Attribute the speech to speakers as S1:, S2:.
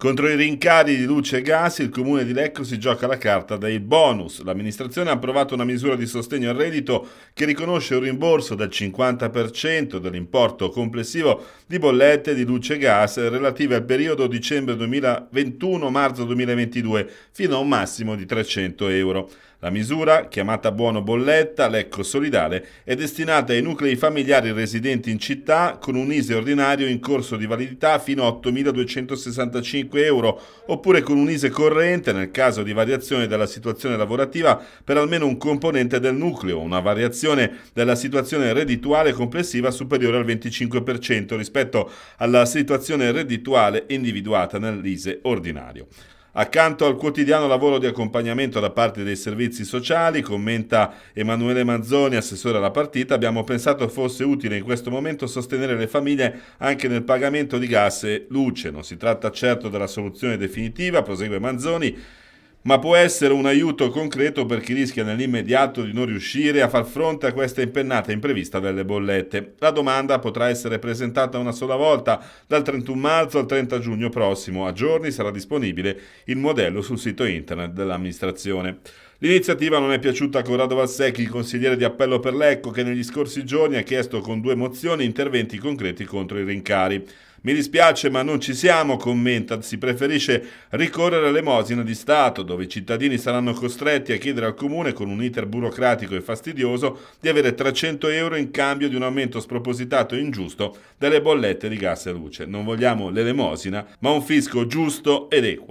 S1: Contro i rincari di luce e gas il comune di Lecco si gioca la carta dei bonus. L'amministrazione ha approvato una misura di sostegno al reddito che riconosce un rimborso del 50% dell'importo complessivo di bollette di luce e gas relative al periodo dicembre 2021-marzo 2022 fino a un massimo di 300 euro. La misura, chiamata buono bolletta, l'ecco solidale, è destinata ai nuclei familiari residenti in città con un ISE ordinario in corso di validità fino a 8.265 euro, oppure con un ISE corrente nel caso di variazione della situazione lavorativa per almeno un componente del nucleo, una variazione della situazione reddituale complessiva superiore al 25% rispetto alla situazione reddituale individuata nell'ISE ordinario. Accanto al quotidiano lavoro di accompagnamento da parte dei servizi sociali, commenta Emanuele Manzoni, assessore alla partita, abbiamo pensato fosse utile in questo momento sostenere le famiglie anche nel pagamento di gas e luce. Non si tratta certo della soluzione definitiva, prosegue Manzoni, ma può essere un aiuto concreto per chi rischia nell'immediato di non riuscire a far fronte a questa impennata imprevista delle bollette. La domanda potrà essere presentata una sola volta, dal 31 marzo al 30 giugno prossimo. A giorni sarà disponibile il modello sul sito internet dell'amministrazione. L'iniziativa non è piaciuta a Corrado Valsecchi, il consigliere di appello per l'Ecco, che negli scorsi giorni ha chiesto con due mozioni interventi concreti contro i rincari. Mi dispiace ma non ci siamo, commenta, si preferisce ricorrere all'emosina di Stato, dove i cittadini saranno costretti a chiedere al Comune, con un iter burocratico e fastidioso, di avere 300 euro in cambio di un aumento spropositato e ingiusto delle bollette di gas e luce. Non vogliamo l'elemosina, ma un fisco giusto ed equo.